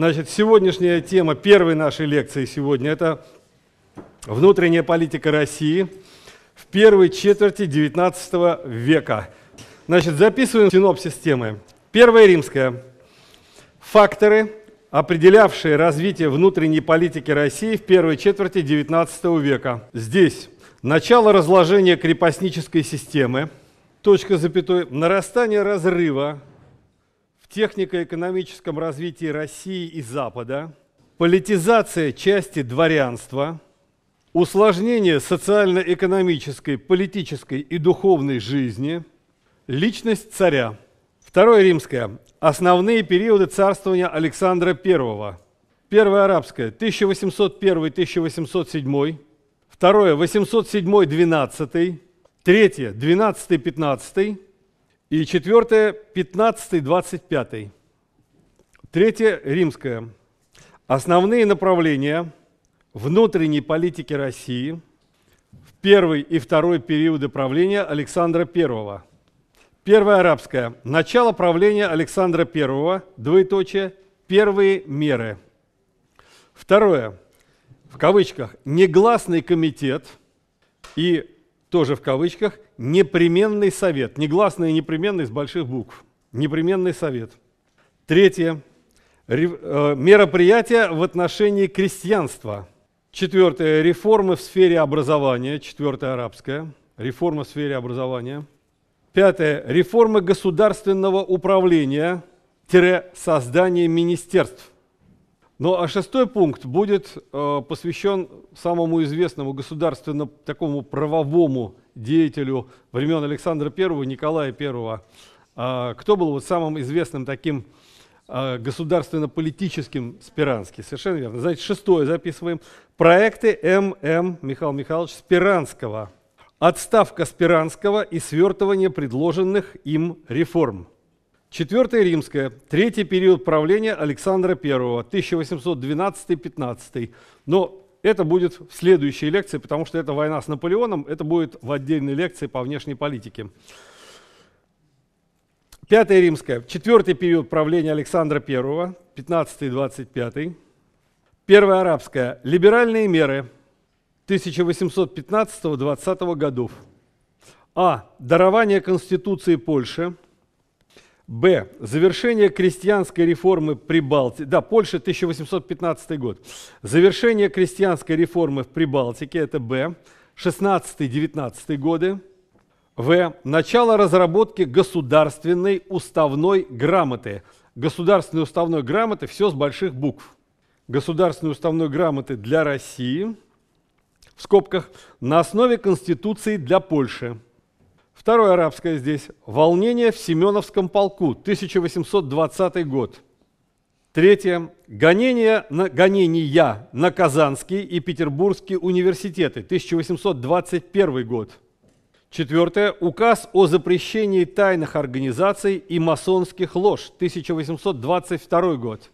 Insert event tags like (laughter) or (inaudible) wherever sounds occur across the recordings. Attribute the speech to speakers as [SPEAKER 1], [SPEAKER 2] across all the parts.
[SPEAKER 1] Значит, сегодняшняя тема первой нашей лекции сегодня – это внутренняя политика России в первой четверти XIX века. Значит, записываем синопсис темы. Первая римская. Факторы, определявшие развитие внутренней политики России в первой четверти XIX века. Здесь начало разложения крепостнической системы, точка запятой, нарастание разрыва технико-экономическом развитии России и Запада, политизация части дворянства, усложнение социально-экономической, политической и духовной жизни, личность царя. Второе римское. Основные периоды царствования Александра I. Первое арабское 1801-1807, второе 807-12, третье 12-15, и четвертое, 15-25. Третье, римское. Основные направления внутренней политики России в первый и второй периоды правления Александра I. Первое арабское. Начало правления Александра I, двоеточие, первые меры. Второе. В кавычках. Негласный комитет и тоже в кавычках, непременный совет, негласный и непременный с больших букв, непременный совет. Третье, э, мероприятия в отношении крестьянства. Четвертое, реформы в сфере образования, четвертое арабское, реформа в сфере образования. Пятое, реформы государственного управления, создание министерств. Ну а шестой пункт будет э, посвящен самому известному государственному, такому правовому деятелю времен Александра I, Николая I. Э, а, кто был вот самым известным таким э, государственно-политическим Спиранский? Совершенно верно. Значит, шестое записываем. Проекты М.М. Михаил Михайловича Спиранского. Отставка Спиранского и свертывание предложенных им реформ. Четвертое римское, третий период правления Александра I, 1812-15. Но это будет в следующей лекции, потому что это война с Наполеоном, это будет в отдельной лекции по внешней политике. Пятое римское, четвертый период правления Александра I, 15-25. Первое арабское, либеральные меры 1815-20 годов. А. Дарование Конституции Польши – Б. Завершение крестьянской реформы Прибалтики. Да, Польша, 1815 год. Завершение крестьянской реформы в Прибалтике, это Б. 16-19 годы. В. Начало разработки государственной уставной грамоты. Государственной уставной грамоты, все с больших букв. Государственной уставной грамоты для России, в скобках, на основе Конституции для Польши. Второе арабское здесь. Волнение в Семеновском полку, 1820 год. Третье. Гонение на, гонения на Казанский и Петербургские университеты, 1821 год. Четвертое. Указ о запрещении тайных организаций и масонских лож, 1822 год.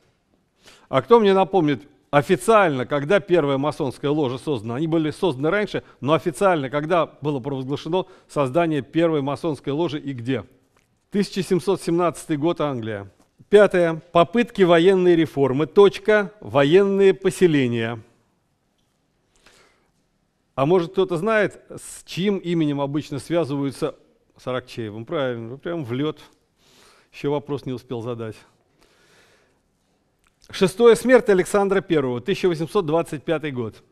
[SPEAKER 1] А кто мне напомнит официально, когда первая масонская ложа создана, они были созданы раньше, но официально, когда было провозглашено создание первой масонской ложи и где? 1717 год, Англия. Пятое. Попытки военной реформы. Точка. Военные поселения. А может кто-то знает, с чьим именем обычно связываются с Аракчеевым? Правильно, прям в лед. Еще вопрос не успел задать. Шестое смерть Александра I, 1825 год.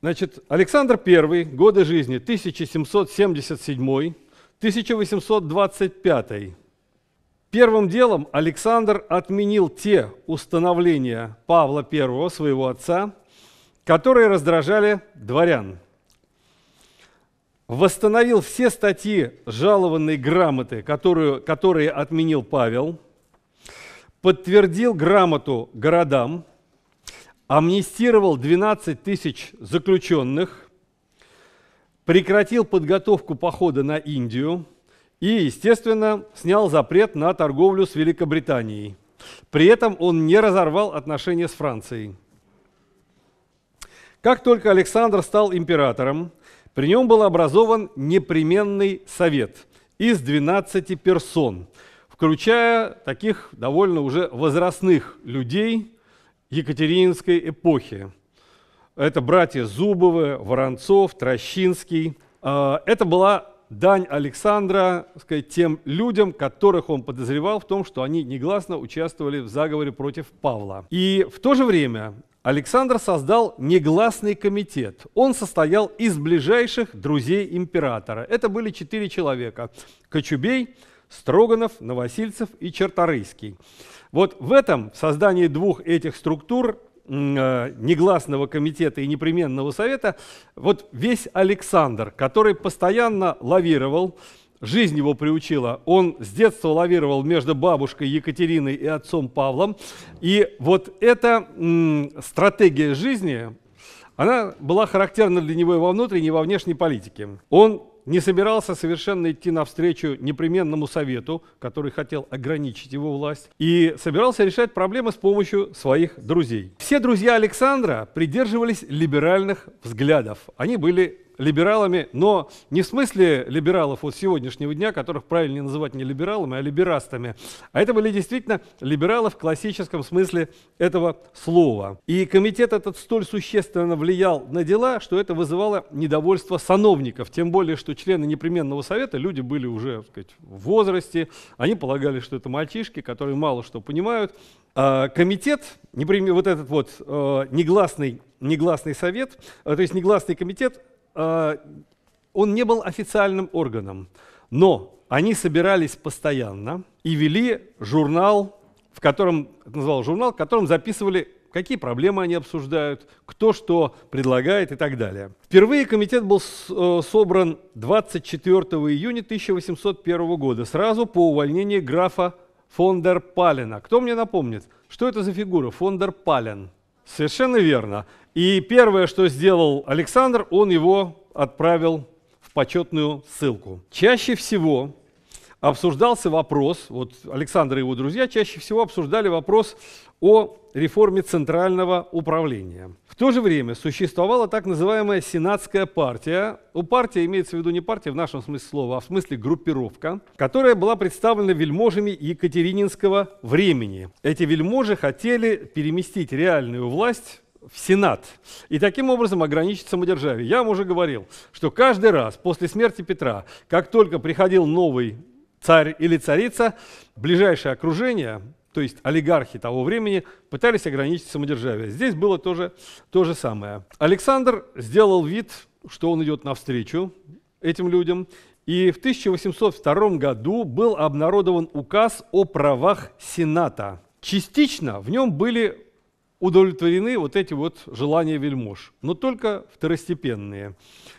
[SPEAKER 1] Значит, Александр I, годы жизни 1777-1825. Первым делом Александр отменил те установления Павла I, своего отца, которые раздражали дворян. Восстановил все статьи жалованной грамоты, которую, которые отменил Павел – подтвердил грамоту городам, амнистировал 12 тысяч заключенных, прекратил подготовку похода на Индию и, естественно, снял запрет на торговлю с Великобританией. При этом он не разорвал отношения с Францией. Как только Александр стал императором, при нем был образован непременный совет из 12 персон – включая таких довольно уже возрастных людей Екатерининской эпохи. Это братья Зубовы, Воронцов, Трощинский. А, это была дань Александра сказать, тем людям, которых он подозревал в том, что они негласно участвовали в заговоре против Павла. И в то же время Александр создал негласный комитет. Он состоял из ближайших друзей императора. Это были четыре человека – Кочубей – Строганов, Новосильцев и Черторыйский. Вот в этом, в создании двух этих структур э, негласного комитета и непременного совета, вот весь Александр, который постоянно лавировал, жизнь его приучила. Он с детства лавировал между бабушкой Екатериной и отцом Павлом. И вот эта стратегия жизни, она была характерна для него и во внутренней, и во внешней политике. Он не собирался совершенно идти навстречу непременному совету, который хотел ограничить его власть, и собирался решать проблемы с помощью своих друзей. Все друзья Александра придерживались либеральных взглядов. Они были либералами, но не в смысле либералов вот сегодняшнего дня, которых правильно называть не либералами, а либерастами. А это были действительно либералы в классическом смысле этого слова. И комитет этот столь существенно влиял на дела, что это вызывало недовольство сановников, тем более, что члены непременного совета, люди были уже так сказать, в возрасте, они полагали, что это мальчишки, которые мало что понимают. А комитет, вот этот вот э, негласный, негласный совет, э, то есть негласный комитет Э, он не был официальным органом, но они собирались постоянно и вели журнал, в котором, это называл журнал, в котором записывали какие проблемы они обсуждают, кто что предлагает и так далее. Впервые комитет был э, собран 24 июня 1801 года, сразу по увольнению графа фон дер Палена. Кто мне напомнит, что это за фигура фон дер Пален? Совершенно верно. И первое, что сделал Александр, он его отправил в почетную ссылку. Чаще всего обсуждался вопрос, вот Александр и его друзья чаще всего обсуждали вопрос о реформе центрального управления. В то же время существовала так называемая сенатская партия. У партии имеется в виду не партия в нашем смысле слова, а в смысле группировка, которая была представлена вельможами Екатерининского времени. Эти вельможи хотели переместить реальную власть в Сенат и таким образом ограничить самодержавие. Я вам уже говорил, что каждый раз после смерти Петра, как только приходил новый царь или царица, ближайшее окружение, то есть олигархи того времени, пытались ограничить самодержавие. Здесь было тоже то же самое. Александр сделал вид, что он идет навстречу этим людям, и в 1802 году был обнародован указ о правах Сената. Частично в нем были удовлетворены вот эти вот желания вельмож, но только второстепенные.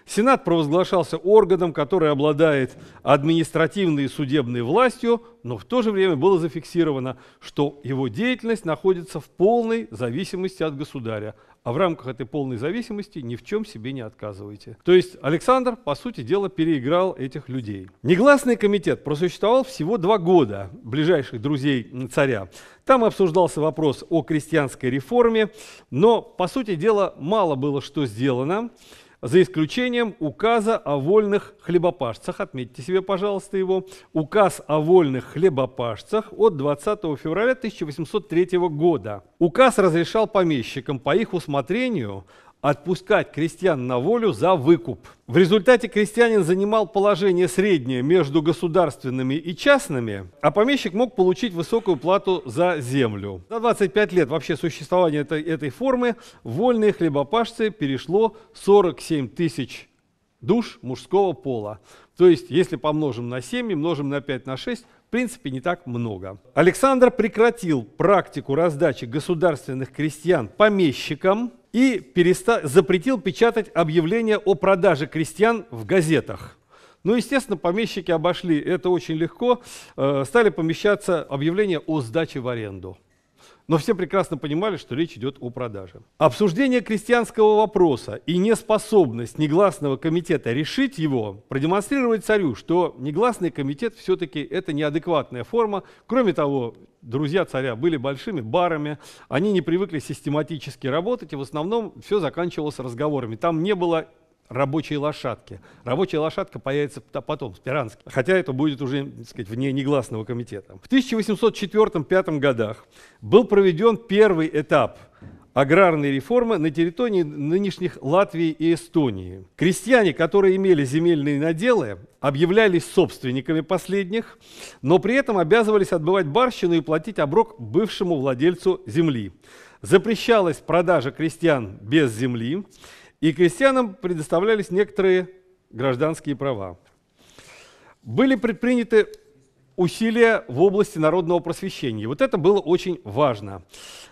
[SPEAKER 1] Сенат провозглашался органом, который обладает административной и судебной властью, но в то же время было зафиксировано, что его деятельность находится в полной зависимости от государя, а в рамках этой полной зависимости ни в чем себе не отказывайте. То есть Александр, по сути дела, переиграл этих людей. Негласный комитет просуществовал всего два года ближайших друзей царя. Там обсуждался вопрос о крестьянской реформе, но, по сути дела, мало было что сделано за исключением указа о вольных хлебопашцах, отметьте себе, пожалуйста, его, указ о вольных хлебопашцах от 20 февраля 1803 года. Указ разрешал помещикам по их усмотрению отпускать крестьян на волю за выкуп. В результате крестьянин занимал положение среднее между государственными и частными, а помещик мог получить высокую плату за землю. За 25 лет вообще существования этой, этой формы вольные хлебопашцы перешло 47 тысяч душ мужского пола. То есть, если помножим на 7 и множим на 5, на 6, в принципе, не так много. Александр прекратил практику раздачи государственных крестьян помещикам, и перестал, запретил печатать объявления о продаже крестьян в газетах. Ну, естественно, помещики обошли это очень легко, э, стали помещаться объявления о сдаче в аренду. Но все прекрасно понимали, что речь идет о продаже. Обсуждение крестьянского вопроса и неспособность негласного комитета решить его продемонстрировать царю, что негласный комитет все-таки это неадекватная форма. Кроме того, друзья царя были большими барами, они не привыкли систематически работать, и в основном все заканчивалось разговорами. Там не было рабочей лошадки. Рабочая лошадка появится потом, в Спиранский. Хотя это будет уже, так сказать, вне негласного комитета. В 1804-5 годах был проведен первый этап аграрной реформы на территории нынешних Латвии и Эстонии. Крестьяне, которые имели земельные наделы, объявлялись собственниками последних, но при этом обязывались отбывать барщину и платить оброк бывшему владельцу земли. Запрещалась продажа крестьян без земли, и крестьянам предоставлялись некоторые гражданские права. Были предприняты усилия в области народного просвещения. вот это было очень важно.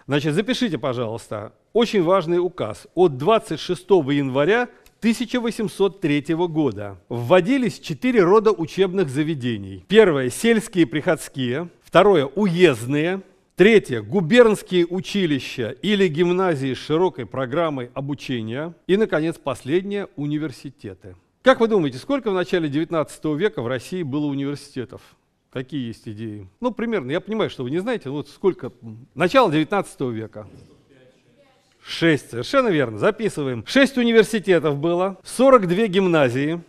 [SPEAKER 1] Значит, запишите, пожалуйста, очень важный указ. От 26 января 1803 года вводились четыре рода учебных заведений. Первое – сельские приходские. Второе – уездные. Третье. Губернские училища или гимназии с широкой программой обучения. И, наконец, последнее – университеты. Как вы думаете, сколько в начале 19 века в России было университетов? Какие есть идеи? Ну, примерно, я понимаю, что вы не знаете, вот сколько... Начало 19 века. Шесть, совершенно верно, записываем. Шесть университетов было, 42 гимназии,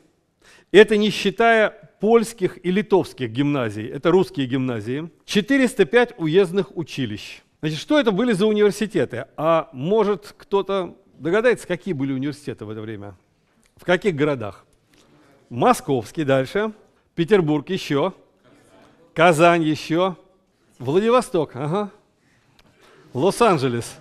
[SPEAKER 1] это не считая польских и литовских гимназий, это русские гимназии, 405 уездных училищ. Значит, что это были за университеты? А может кто-то догадается, какие были университеты в это время? В каких городах? Московский дальше, Петербург еще, Казань еще, Владивосток, ага, Лос-Анджелес.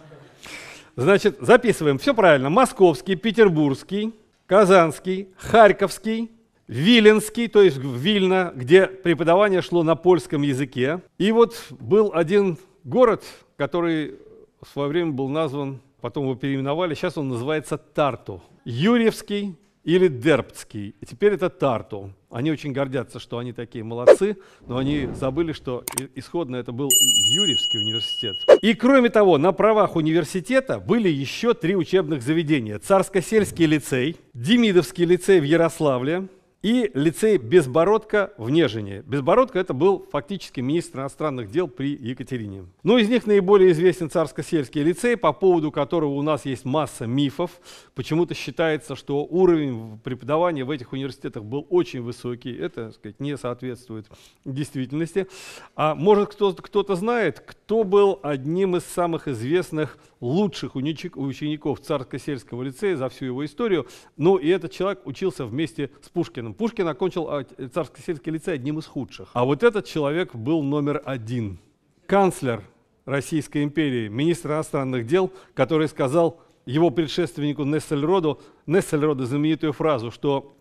[SPEAKER 1] Значит, записываем, все правильно. Московский, Петербургский, Казанский, Харьковский, Виленский, то есть в Вильно, где преподавание шло на польском языке. И вот был один город, который в свое время был назван, потом его переименовали, сейчас он называется Тарту. Юрьевский или Дерптский. И Теперь это Тарту. Они очень гордятся, что они такие молодцы, но они забыли, что исходно это был Юрьевский университет. И кроме того, на правах университета были еще три учебных заведения. Царско-сельский лицей, Демидовский лицей в Ярославле, и лицей Безбородко в Нежине. Безбородко это был фактически министр иностранных дел при Екатерине. Но ну, из них наиболее известен Царско-сельский лицей, по поводу которого у нас есть масса мифов. Почему-то считается, что уровень преподавания в этих университетах был очень высокий. Это, так сказать, не соответствует действительности. А может кто-то знает, кто был одним из самых известных лучших учеников Царско-сельского лицея за всю его историю. Ну и этот человек учился вместе с Пушкиным Пушкин окончил а, Царско-сельский лицей одним из худших. А вот этот человек был номер один. Канцлер Российской империи, министр иностранных дел, который сказал его предшественнику Нессельроду, Нессельроду знаменитую фразу, что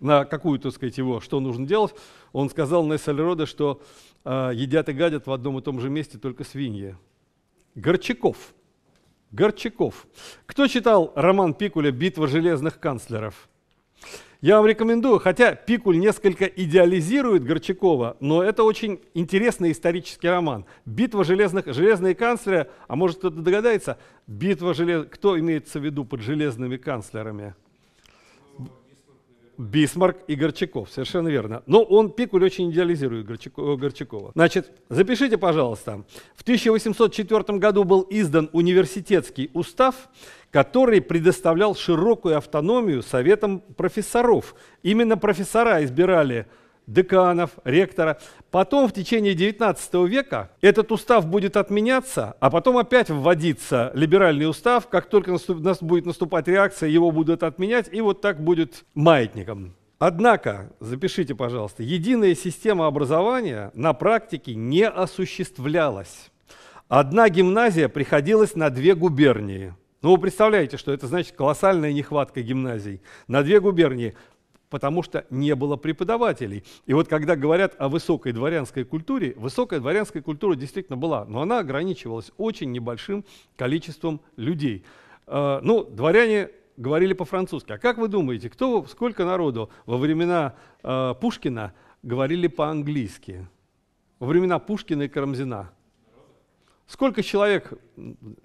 [SPEAKER 1] на какую, так сказать, его, что нужно делать, он сказал Нессельроду, что э, едят и гадят в одном и том же месте только свиньи. Горчаков. Горчаков. Кто читал роман Пикуля «Битва железных канцлеров»? Я вам рекомендую, хотя Пикуль несколько идеализирует Горчакова, но это очень интересный исторический роман. Битва железных, железные канцлеры, а может кто-то догадается, битва желез... кто имеется в виду под железными канцлерами? Бисмарк и Горчаков, совершенно верно. Но он, Пикуль, очень идеализирует э, Горчакова. Значит, запишите, пожалуйста. В 1804 году был издан университетский устав, который предоставлял широкую автономию советам профессоров. Именно профессора избирали деканов, ректора. Потом в течение 19 века этот устав будет отменяться, а потом опять вводится либеральный устав. Как только наступ, будет наступать реакция, его будут отменять, и вот так будет маятником. Однако, запишите, пожалуйста, единая система образования на практике не осуществлялась. Одна гимназия приходилась на две губернии – ну, вы представляете, что это значит колоссальная нехватка гимназий на две губернии потому что не было преподавателей. И вот когда говорят о высокой дворянской культуре, высокая дворянская культура действительно была, но она ограничивалась очень небольшим количеством людей. Э, ну, дворяне говорили по-французски. А как вы думаете, кто, сколько народу во времена э, Пушкина говорили по-английски? Во времена Пушкина и Карамзина? Сколько человек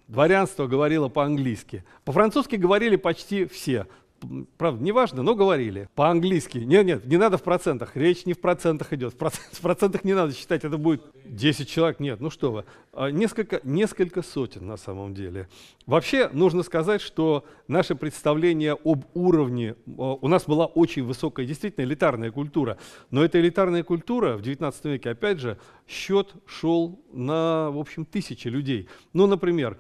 [SPEAKER 1] дворянство говорило по-английски? По-французски говорили почти все правда, неважно, но говорили по-английски. Нет, нет, не надо в процентах, речь не в процентах идет, в, проц... в процентах не надо считать, это будет 10 человек, нет, ну что вы, а, несколько, несколько сотен на самом деле. Вообще нужно сказать, что наше представление об уровне, а, у нас была очень высокая, действительно, элитарная культура, но эта элитарная культура в 19 веке, опять же, счет шел на, в общем, тысячи людей. Ну, например,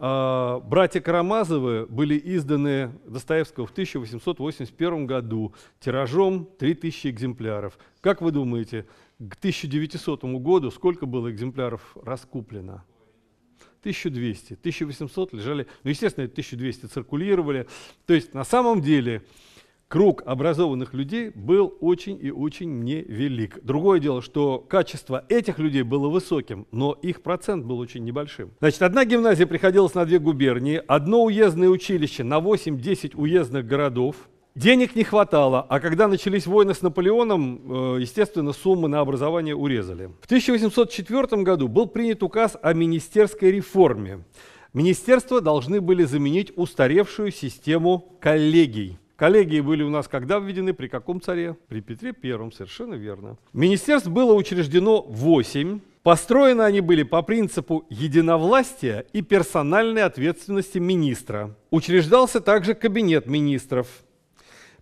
[SPEAKER 1] а, «Братья Карамазовы» были изданы Достоевского в 1881 году тиражом 3000 экземпляров. Как вы думаете, к 1900 году сколько было экземпляров раскуплено? 1200, 1800 лежали, ну, естественно, 1200 циркулировали. То есть на самом деле круг образованных людей был очень и очень невелик. Другое дело, что качество этих людей было высоким, но их процент был очень небольшим. Значит, одна гимназия приходилась на две губернии, одно уездное училище на 8-10 уездных городов, Денег не хватало, а когда начались войны с Наполеоном, э, естественно, суммы на образование урезали. В 1804 году был принят указ о министерской реформе. Министерства должны были заменить устаревшую систему коллегий. Коллегии были у нас когда введены? При каком царе? При Петре Первом, совершенно верно. Министерств было учреждено 8. Построены они были по принципу единовластия и персональной ответственности министра. Учреждался также кабинет министров.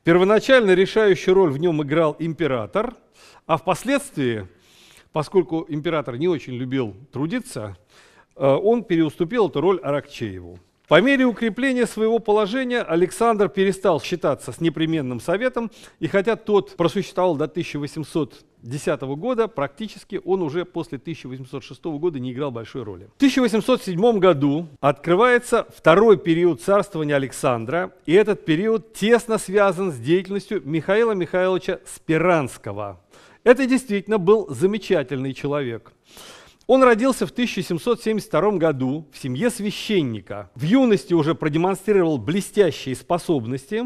[SPEAKER 1] Первоначально решающую роль в нем играл император, а впоследствии, поскольку император не очень любил трудиться, э, он переуступил эту роль Аракчееву. По мере укрепления своего положения Александр перестал считаться с непременным советом, и хотя тот просуществовал до 1810 года, практически он уже после 1806 года не играл большой роли. В 1807 году открывается второй период царствования Александра, и этот период тесно связан с деятельностью Михаила Михайловича Спиранского. Это действительно был замечательный человек. Он родился в 1772 году в семье священника. В юности уже продемонстрировал блестящие способности.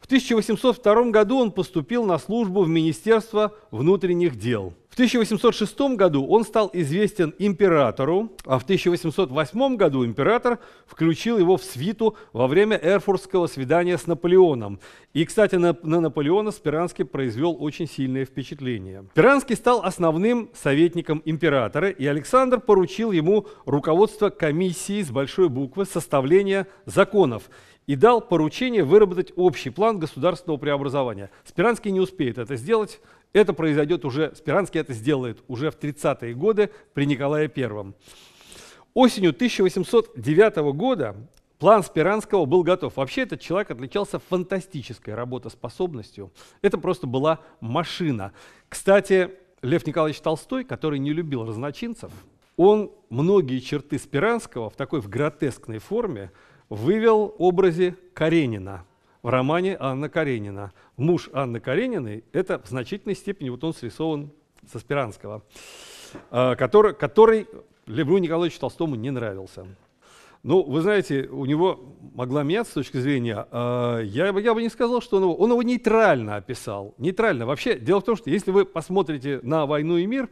[SPEAKER 1] В 1802 году он поступил на службу в Министерство внутренних дел – в 1806 году он стал известен императору, а в 1808 году император включил его в свиту во время эрфуртского свидания с Наполеоном. И, кстати, на, на Наполеона Спиранский произвел очень сильное впечатление. Спиранский стал основным советником императора, и Александр поручил ему руководство комиссии с большой буквы составления законов и дал поручение выработать общий план государственного преобразования. Спиранский не успеет это сделать, это произойдет уже, Спиранский это сделает уже в 30-е годы при Николае I. Осенью 1809 года План Спиранского был готов. Вообще этот человек отличался фантастической работоспособностью. Это просто была машина. Кстати, Лев Николаевич Толстой, который не любил разночинцев, он многие черты Спиранского в такой в гротескной форме вывел в образе Каренина – в романе Анна Каренина. Муж Анны Карениной – это в значительной степени, вот он срисован со Спиранского, а, который, который Левру Николаевичу Толстому не нравился. Ну, вы знаете, у него могла меняться с точки зрения, э, я, бы, я бы не сказал, что он его, он его нейтрально описал. Нейтрально. Вообще, дело в том, что если вы посмотрите на «Войну и мир»,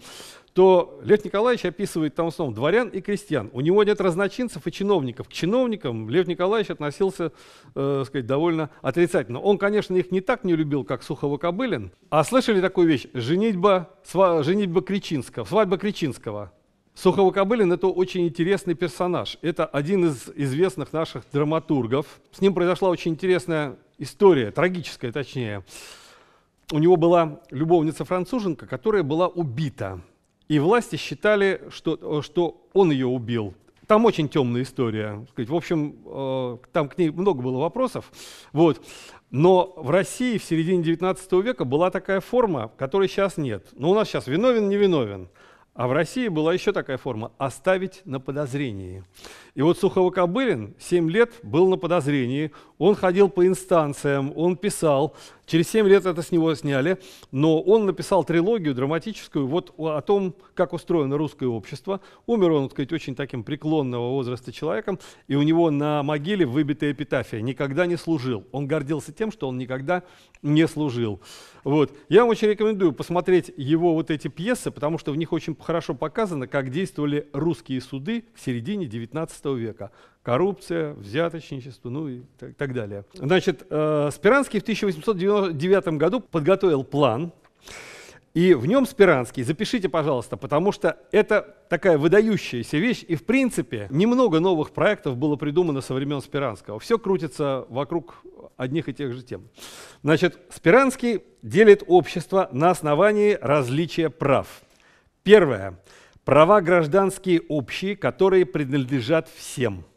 [SPEAKER 1] то Лев Николаевич описывает там основном дворян и крестьян. У него нет разночинцев и чиновников. К чиновникам Лев Николаевич относился, э, сказать, довольно отрицательно. Он, конечно, их не так не любил, как Сухова Кобылин. А слышали такую вещь? Женитьба, сва, женитьба Кричинского, свадьба Кричинского. Суховокобылин – это очень интересный персонаж. Это один из известных наших драматургов. С ним произошла очень интересная история, трагическая точнее. У него была любовница-француженка, которая была убита. И власти считали, что, э, что он ее убил. Там очень темная история. В общем, э, там к ней много было вопросов. Вот. Но в России в середине XIX века была такая форма, которой сейчас нет. Но у нас сейчас виновен, не виновен. А в России была еще такая форма – оставить на подозрении. И вот Кобылин 7 лет был на подозрении, он ходил по инстанциям, он писал. Через 7 лет это с него сняли, но он написал трилогию драматическую вот о том, как устроено русское общество. Умер он, так сказать, очень таким преклонного возраста человеком, и у него на могиле выбитая эпитафия «Никогда не служил». Он гордился тем, что он никогда не служил. Вот. Я вам очень рекомендую посмотреть его вот эти пьесы, потому что в них очень хорошо показано, как действовали русские суды в середине XIX века, коррупция, взяточничество, ну и так, так далее. Значит, э, Спиранский в 1899 году подготовил план, и в нем Спиранский, запишите, пожалуйста, потому что это такая выдающаяся вещь, и в принципе немного новых проектов было придумано со времен Спиранского. Все крутится вокруг одних и тех же тем. Значит, Спиранский делит общество на основании различия прав. Первое. Права гражданские общие, которые принадлежат всем –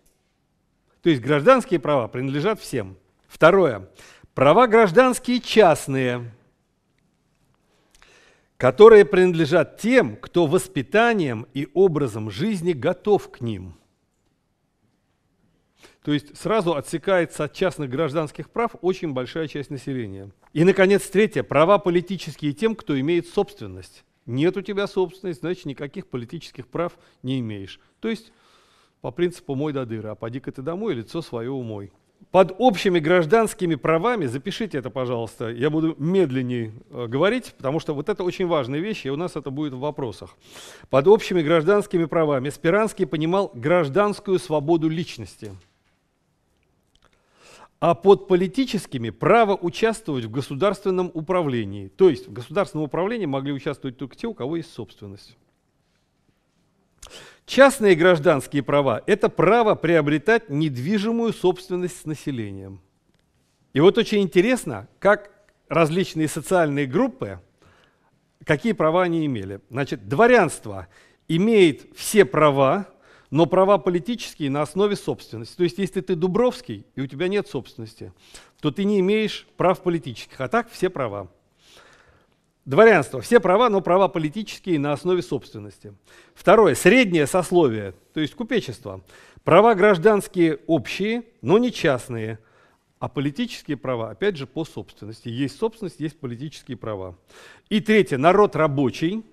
[SPEAKER 1] то есть гражданские права принадлежат всем. Второе. Права гражданские частные, которые принадлежат тем, кто воспитанием и образом жизни готов к ним. То есть сразу отсекается от частных гражданских прав очень большая часть населения. И, наконец, третье. Права политические тем, кто имеет собственность. Нет у тебя собственности, значит, никаких политических прав не имеешь. То есть по принципу «мой до дыры», а поди-ка ты домой, лицо свое умой. Под общими гражданскими правами, запишите это, пожалуйста, я буду медленнее э, говорить, потому что вот это очень важная вещь, и у нас это будет в вопросах. Под общими гражданскими правами Спиранский понимал гражданскую свободу личности, а под политическими – право участвовать в государственном управлении. То есть в государственном управлении могли участвовать только те, у кого есть собственность. Частные гражданские права – это право приобретать недвижимую собственность с населением. И вот очень интересно, как различные социальные группы, какие права они имели. Значит, дворянство имеет все права, но права политические на основе собственности. То есть, если ты Дубровский и у тебя нет собственности, то ты не имеешь прав политических, а так все права. Дворянство. Все права, но права политические на основе собственности. Второе. Среднее сословие, то есть купечество. Права гражданские общие, но не частные. А политические права, опять же, по собственности. Есть собственность, есть политические права. И третье. Народ рабочий.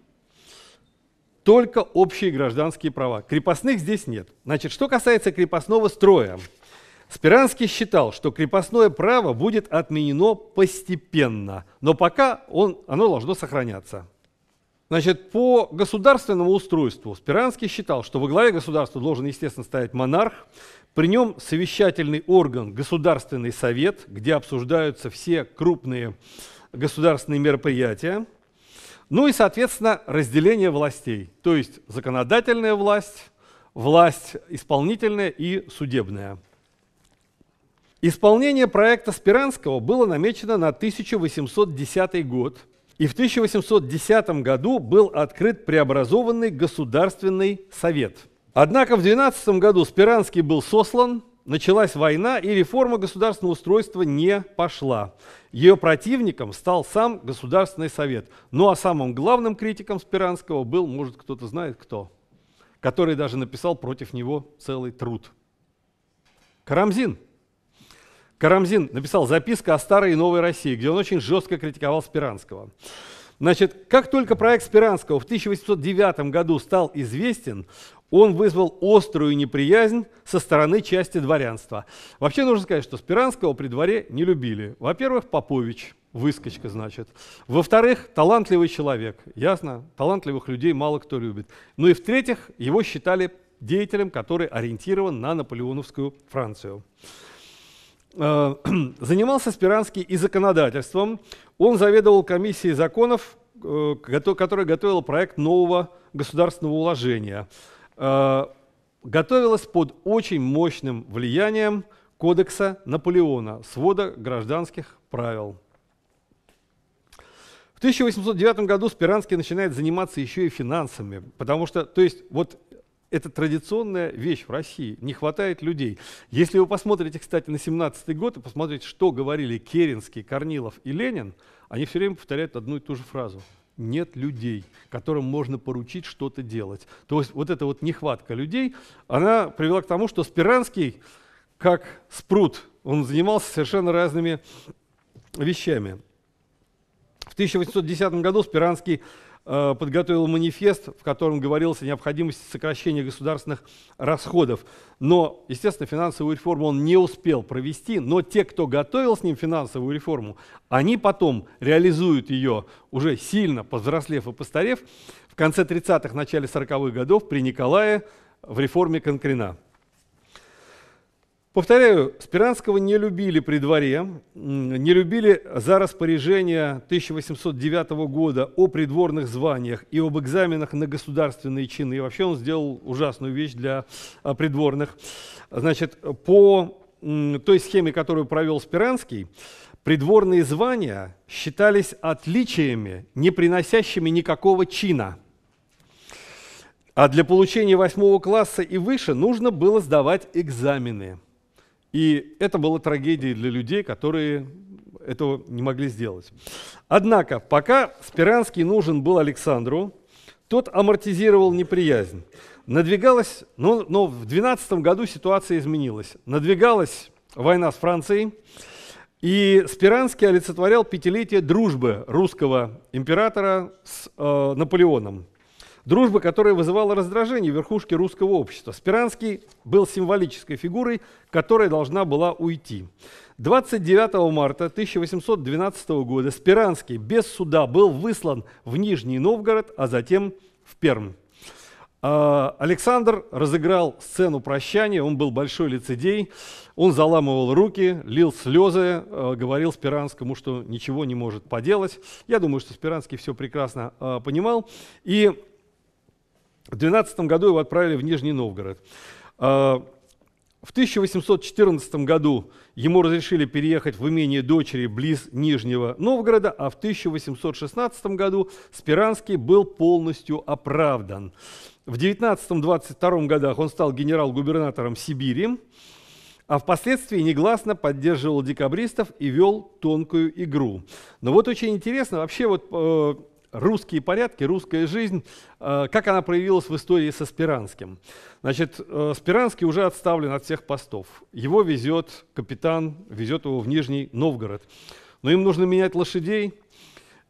[SPEAKER 1] Только общие гражданские права. Крепостных здесь нет. Значит, что касается крепостного строя – Спиранский считал, что крепостное право будет отменено постепенно, но пока он, оно должно сохраняться. Значит, по государственному устройству Спиранский считал, что во главе государства должен, естественно, стоять монарх, при нем совещательный орган – Государственный совет, где обсуждаются все крупные государственные мероприятия, ну и, соответственно, разделение властей, то есть законодательная власть, власть исполнительная и судебная – Исполнение проекта Спиранского было намечено на 1810 год, и в 1810 году был открыт преобразованный Государственный совет. Однако в 12 году Спиранский был сослан, началась война, и реформа государственного устройства не пошла. Ее противником стал сам Государственный совет. Ну а самым главным критиком Спиранского был, может, кто-то знает кто, который даже написал против него целый труд. Карамзин – Карамзин написал записку о старой и новой России, где он очень жестко критиковал Спиранского. Значит, как только проект Спиранского в 1809 году стал известен, он вызвал острую неприязнь со стороны части дворянства. Вообще нужно сказать, что Спиранского при дворе не любили. Во-первых, Попович, выскочка, значит. Во-вторых, талантливый человек. Ясно, талантливых людей мало кто любит. Ну и в-третьих, его считали деятелем, который ориентирован на наполеоновскую Францию. Э, (clears throat) занимался Спиранский и законодательством. Он заведовал комиссией законов, э, которая готовила проект нового государственного уложения. Э, готовилась под очень мощным влиянием кодекса Наполеона, свода гражданских правил. В 1809 году Спиранский начинает заниматься еще и финансами, потому что, то есть, вот это традиционная вещь в России. Не хватает людей. Если вы посмотрите, кстати, на 17 год и посмотрите, что говорили Керенский, Корнилов и Ленин, они все время повторяют одну и ту же фразу нет людей, которым можно поручить что-то делать. То есть вот эта вот нехватка людей, она привела к тому, что Спиранский, как спрут, он занимался совершенно разными вещами. В 1810 году Спиранский Э, подготовил манифест, в котором говорилось о необходимости сокращения государственных расходов. Но, естественно, финансовую реформу он не успел провести, но те, кто готовил с ним финансовую реформу, они потом реализуют ее, уже сильно повзрослев и постарев, в конце 30-х, начале 40-х годов при Николае в реформе Конкрена. Повторяю, Спиранского не любили при дворе, не любили за распоряжение 1809 года о придворных званиях и об экзаменах на государственные чины. И вообще он сделал ужасную вещь для а, придворных. Значит, по той схеме, которую провел Спиранский, придворные звания считались отличиями, не приносящими никакого чина – а для получения восьмого класса и выше нужно было сдавать экзамены. И это было трагедией для людей, которые этого не могли сделать. Однако, пока Спиранский нужен был Александру, тот амортизировал неприязнь. Надвигалась, но, но в 2012 году ситуация изменилась. Надвигалась война с Францией, и Спиранский олицетворял пятилетие дружбы русского императора с э, Наполеоном – Дружба, которая вызывала раздражение верхушки русского общества. Спиранский был символической фигурой, которая должна была уйти. 29 марта 1812 года Спиранский без суда был выслан в Нижний Новгород, а затем в Пермь. А, Александр разыграл сцену прощания, он был большой лицедей, он заламывал руки, лил слезы, э, говорил Спиранскому, что ничего не может поделать. Я думаю, что Спиранский все прекрасно э, понимал. И в 12 году его отправили в Нижний Новгород. А, в 1814 году ему разрешили переехать в имение дочери близ Нижнего Новгорода, а в 1816 году Спиранский был полностью оправдан. В 1922 годах он стал генерал-губернатором Сибири, а впоследствии негласно поддерживал декабристов и вел тонкую игру. Но вот очень интересно, вообще вот э, русские порядки, русская жизнь, э, как она проявилась в истории со Спиранским. Значит, э, Спиранский уже отставлен от всех постов. Его везет капитан, везет его в Нижний Новгород. Но им нужно менять лошадей,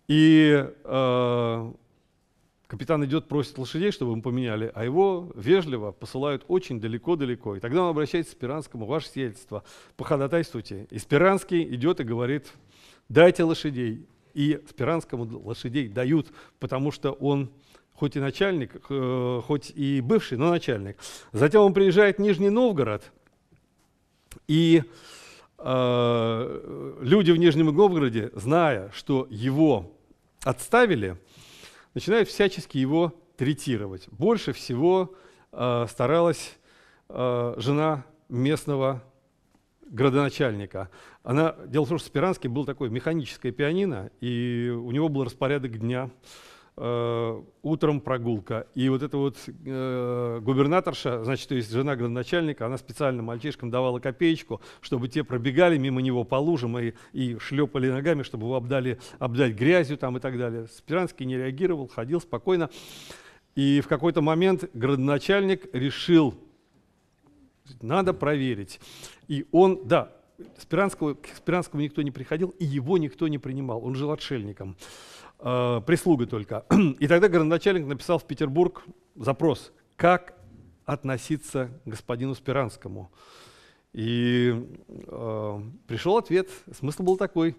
[SPEAKER 1] и э, капитан идет, просит лошадей, чтобы им поменяли, а его вежливо посылают очень далеко-далеко. И тогда он обращается к Спиранскому, ваше сельство, походатайствуйте. И Спиранский идет и говорит, дайте лошадей. И Спиранскому лошадей дают, потому что он хоть и начальник, э, хоть и бывший, но начальник. Затем он приезжает в Нижний Новгород, и э, люди в Нижнем Новгороде, зная, что его отставили, начинают всячески его третировать. Больше всего э, старалась э, жена местного градоначальника. Она, дело в том, что Спиранский был такой механическое пианино, и у него был распорядок дня. Э, утром прогулка. И вот эта вот э, губернаторша, значит, то есть жена градоначальника, она специально мальчишкам давала копеечку, чтобы те пробегали мимо него по лужам и, и шлепали ногами, чтобы его обдали, обдать грязью там и так далее. Спиранский не реагировал, ходил спокойно. И в какой-то момент градоначальник решил надо проверить. И он, да, Спиранского, к Спиранскому никто не приходил, и его никто не принимал. Он жил отшельником, э, прислуга только. И тогда городоначальник написал в Петербург запрос, как относиться к господину Спиранскому. И э, пришел ответ, смысл был такой,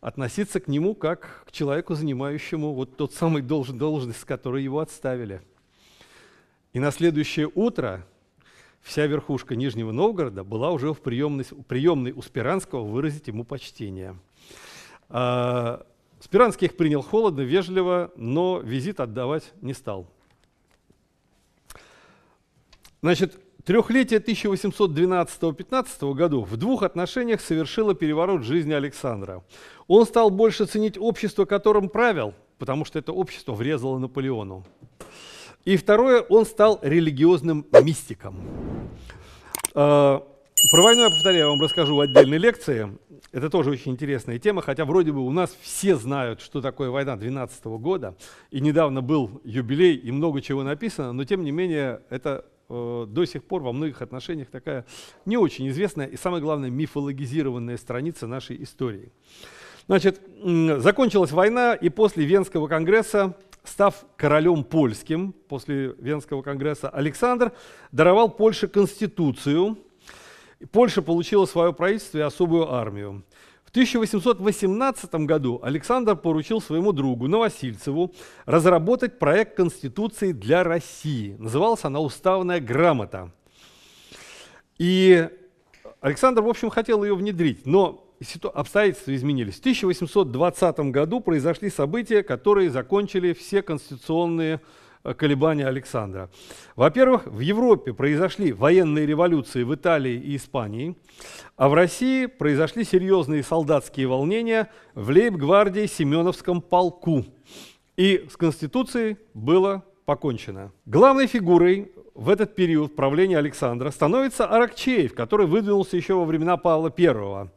[SPEAKER 1] относиться к нему как к человеку, занимающему вот тот самый должен, должность, с которой его отставили. И на следующее утро Вся верхушка Нижнего Новгорода была уже в приемной, приемной у Спиранского выразить ему почтение. А, Спиранский их принял холодно, вежливо, но визит отдавать не стал. Значит, трехлетие 1812-15 году в двух отношениях совершило переворот жизни Александра. Он стал больше ценить общество, которым правил, потому что это общество врезало Наполеону. И второе, он стал религиозным мистиком. А, про войну я, повторяю, я вам расскажу в отдельной лекции. Это тоже очень интересная тема, хотя вроде бы у нас все знают, что такое война 2012 года, и недавно был юбилей, и много чего написано, но тем не менее это э, до сих пор во многих отношениях такая не очень известная и, самое главное, мифологизированная страница нашей истории. Значит, закончилась война, и после Венского конгресса став королем польским после Венского конгресса, Александр даровал Польше конституцию. Польша получила свое правительство и особую армию. В 1818 году Александр поручил своему другу Новосильцеву разработать проект Конституции для России. Называлась она «Уставная грамота». И Александр, в общем, хотел ее внедрить, но обстоятельства изменились. В 1820 году произошли события, которые закончили все конституционные э, колебания Александра. Во-первых, в Европе произошли военные революции в Италии и Испании, а в России произошли серьезные солдатские волнения в лейб-гвардии Семеновском полку. И с Конституцией было покончено. Главной фигурой в этот период правления Александра становится Аракчеев, который выдвинулся еще во времена Павла I.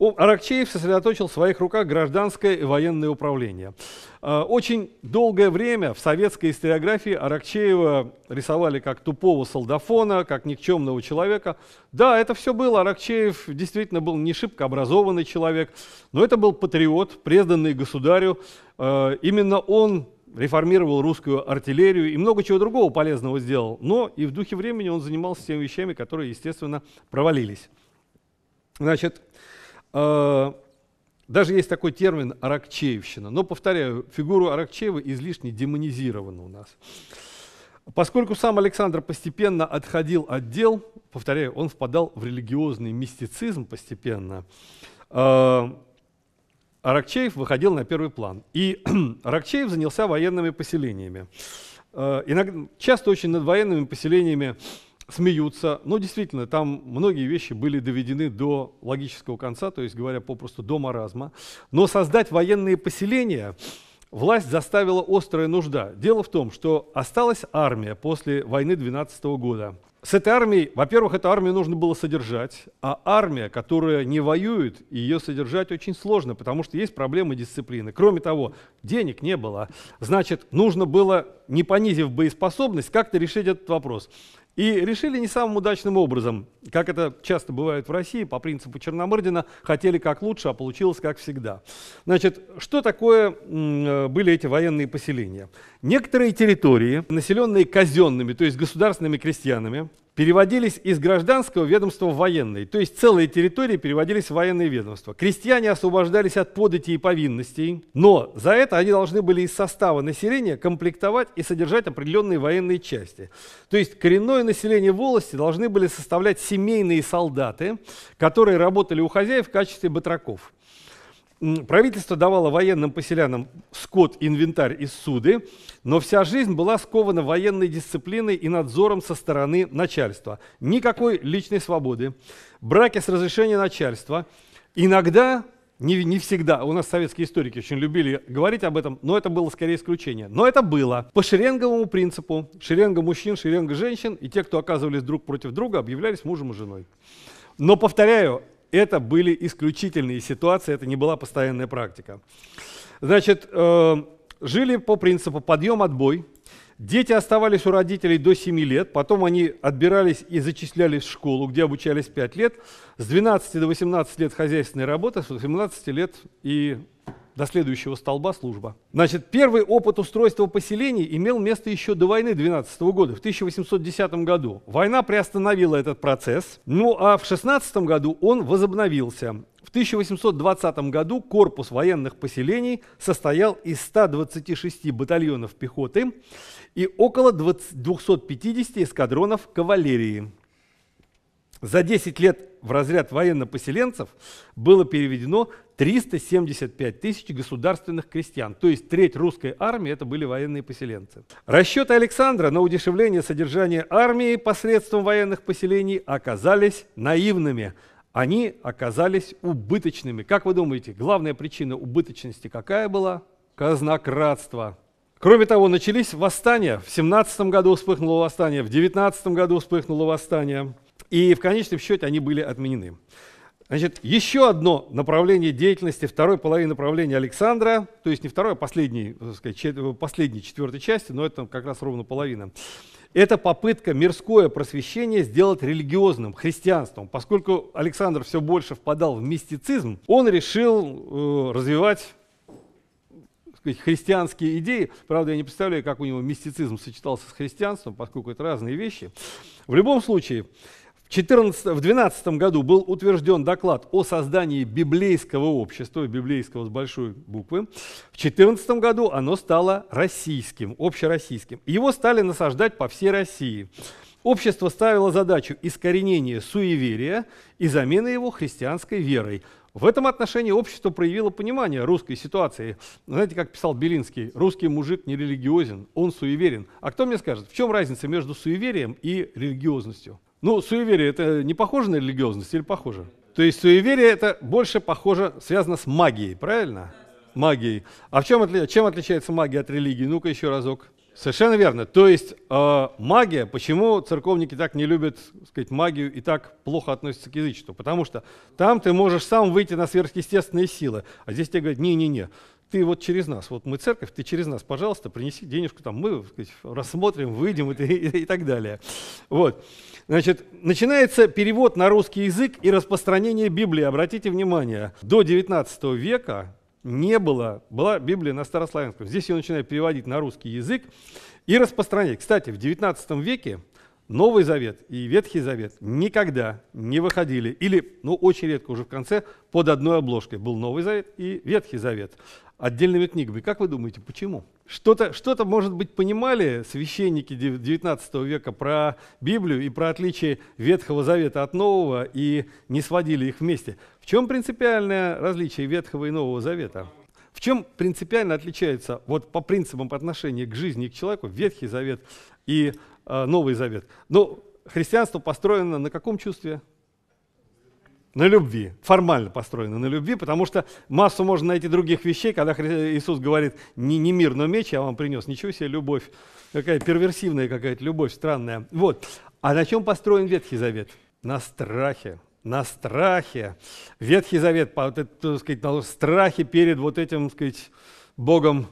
[SPEAKER 1] Аракчеев сосредоточил в своих руках гражданское и военное управление. А, очень долгое время в советской историографии Аракчеева рисовали как тупого солдафона, как никчемного человека. Да, это все было. Аракчеев действительно был не шибко образованный человек, но это был патриот, преданный государю. А, именно он реформировал русскую артиллерию и много чего другого полезного сделал. Но и в духе времени он занимался теми вещами, которые, естественно, провалились. Значит, а, даже есть такой термин «аракчеевщина». Но, повторяю, фигуру Аракчеева излишне демонизирована у нас. Поскольку сам Александр постепенно отходил от дел, повторяю, он впадал в религиозный мистицизм постепенно, а, Аракчеев выходил на первый план. И (clears throat) Аракчеев занялся военными поселениями. А, иногда, часто очень над военными поселениями смеются. Но действительно, там многие вещи были доведены до логического конца, то есть, говоря попросту, до маразма. Но создать военные поселения власть заставила острая нужда. Дело в том, что осталась армия после войны 12 года. С этой армией, во-первых, эту армию нужно было содержать, а армия, которая не воюет, ее содержать очень сложно, потому что есть проблемы дисциплины. Кроме того, денег не было. Значит, нужно было, не понизив боеспособность, как-то решить этот вопрос. И решили не самым удачным образом. Как это часто бывает в России, по принципу Черномырдина, хотели как лучше, а получилось как всегда. Значит, что такое э, были эти военные поселения? Некоторые территории, населенные казенными, то есть государственными крестьянами, переводились из гражданского ведомства в военное, то есть целые территории переводились в военные ведомства. Крестьяне освобождались от податей и повинностей, но за это они должны были из состава населения комплектовать и содержать определенные военные части. То есть коренное население волости должны были составлять семейные солдаты, которые работали у хозяев в качестве батраков. Правительство давало военным поселянам скот, инвентарь и суды, но вся жизнь была скована военной дисциплиной и надзором со стороны начальства. Никакой личной свободы, браки с разрешения начальства. Иногда, не, не всегда, у нас советские историки очень любили говорить об этом, но это было скорее исключение. Но это было. По шеренговому принципу, шеренга мужчин, шеренга женщин, и те, кто оказывались друг против друга, объявлялись мужем и женой. Но, повторяю, это были исключительные ситуации, это не была постоянная практика. Значит, э, жили по принципу подъем-отбой. Дети оставались у родителей до 7 лет, потом они отбирались и зачислялись в школу, где обучались 5 лет, с 12 до 18 лет хозяйственная работа, с 18 лет и до следующего столба служба. Значит, первый опыт устройства поселений имел место еще до войны 12 года, в 1810 году. Война приостановила этот процесс, ну а в 16 году он возобновился. В 1820 году корпус военных поселений состоял из 126 батальонов пехоты и около 20, 250 эскадронов кавалерии. За 10 лет в разряд военно-поселенцев было переведено 375 тысяч государственных крестьян, то есть треть русской армии это были военные поселенцы. Расчеты Александра на удешевление содержания армии посредством военных поселений оказались наивными. Они оказались убыточными. Как вы думаете, главная причина убыточности какая была? Казнократство. Кроме того, начались восстания. В 17 году вспыхнуло восстание, в 19 году вспыхнуло восстание. И в конечном счете они были отменены. Значит, еще одно направление деятельности второй половины направления Александра, то есть не второй, а последний, сказать, последней четвертой части, но это как раз ровно половина. Это попытка мирское просвещение сделать религиозным, христианством. Поскольку Александр все больше впадал в мистицизм, он решил э, развивать сказать, христианские идеи. Правда, я не представляю, как у него мистицизм сочетался с христианством, поскольку это разные вещи. В любом случае, в, 14, в 12 году был утвержден доклад о создании библейского общества, библейского с большой буквы. В 14 году оно стало российским, общероссийским. Его стали насаждать по всей России. Общество ставило задачу искоренения суеверия и замены его христианской верой. В этом отношении общество проявило понимание русской ситуации. Знаете, как писал Белинский, русский мужик нерелигиозен, он суеверен. А кто мне скажет, в чем разница между суеверием и религиозностью? Ну, суеверие это не похоже на религиозность или похоже? То есть суеверие это больше похоже, связано с магией, правильно? Магией. А в чем, чем отличается магия от религии? Ну-ка еще разок. Совершенно верно. То есть э, магия, почему церковники так не любят сказать, магию и так плохо относятся к язычеству? Потому что там ты можешь сам выйти на сверхъестественные силы, а здесь тебе говорят, не-не-не, ты вот через нас, вот мы церковь, ты через нас, пожалуйста, принеси денежку, там мы сказать, рассмотрим, выйдем и, и, и так далее. Вот. Значит, начинается перевод на русский язык и распространение Библии. Обратите внимание, до 19 века не было. Была Библия на старославянском. Здесь я начинаю переводить на русский язык и распространять. Кстати, в XIX веке Новый Завет и Ветхий Завет никогда не выходили, или, ну, очень редко уже в конце, под одной обложкой был Новый Завет и Ветхий Завет отдельными книгами. Как вы думаете, почему? Что-то, что-то может быть, понимали священники XIX века про Библию и про отличие Ветхого Завета от Нового и не сводили их вместе чем принципиальное различие Ветхого и Нового Завета? В чем принципиально отличается вот по принципам отношения к жизни и к человеку Ветхий Завет и э, Новый Завет? Ну, христианство построено на каком чувстве? На любви, формально построено на любви, потому что массу можно найти других вещей, когда Хри... Иисус говорит, не, не мир, но меч я вам принес, ничего себе любовь, какая перверсивная какая-то любовь, странная. Вот. А на чем построен Ветхий Завет? На страхе, на страхе. Ветхий Завет, по, так сказать, на страхе перед вот этим, так сказать, Богом,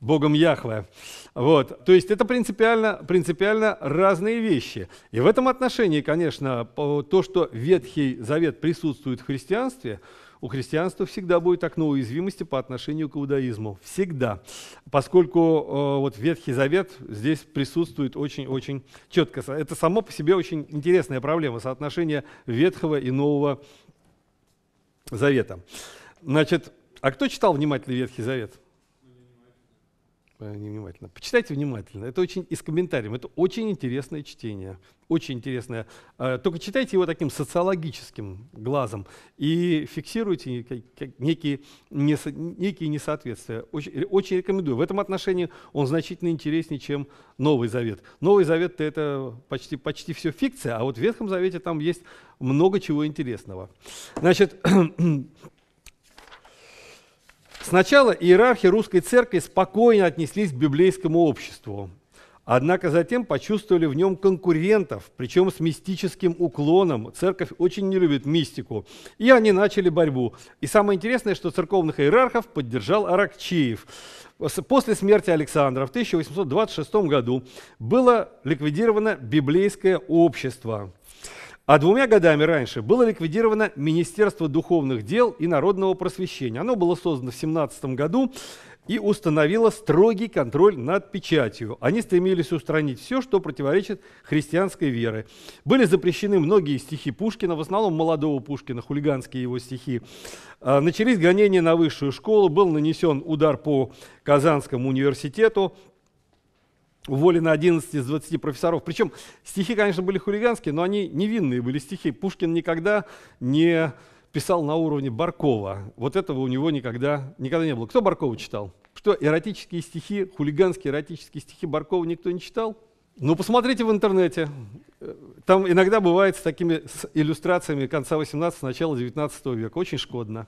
[SPEAKER 1] Богом Яхве. Вот. То есть это принципиально, принципиально разные вещи. И в этом отношении, конечно, то, что Ветхий Завет присутствует в христианстве – у христианства всегда будет окно уязвимости по отношению к иудаизму. Всегда. Поскольку э, вот Ветхий Завет здесь присутствует очень-очень четко. Это само по себе очень интересная проблема, соотношение Ветхого и Нового Завета. Значит, а кто читал внимательно Ветхий Завет? Э, внимательно. Почитайте внимательно. Это очень из комментариев. Это очень интересное чтение. Очень интересное. Э, только читайте его таким социологическим глазом и фиксируйте некие, некие несоответствия. Очень, очень рекомендую. В этом отношении он значительно интереснее, чем Новый Завет. Новый Завет это почти, почти все фикция, а вот в Ветхом Завете там есть много чего интересного. Значит, (clears throat) Сначала иерархи русской церкви спокойно отнеслись к библейскому обществу, однако затем почувствовали в нем конкурентов, причем с мистическим уклоном. Церковь очень не любит мистику. И они начали борьбу. И самое интересное, что церковных иерархов поддержал Аракчеев. После смерти Александра в 1826 году было ликвидировано библейское общество – а двумя годами раньше было ликвидировано Министерство духовных дел и народного просвещения. Оно было создано в 17 году и установило строгий контроль над печатью. Они стремились устранить все, что противоречит христианской вере. Были запрещены многие стихи Пушкина, в основном молодого Пушкина, хулиганские его стихи. А, начались гонения на высшую школу, был нанесен удар по Казанскому университету, уволено 11 из 20 профессоров. Причем стихи, конечно, были хулиганские, но они невинные были стихи. Пушкин никогда не писал на уровне Баркова. Вот этого у него никогда, никогда не было. Кто Баркова читал? Что, эротические стихи, хулиганские эротические стихи Баркова никто не читал? Ну, посмотрите в интернете. Там иногда бывает с такими с иллюстрациями конца 18 начала 19 века. Очень шкодно.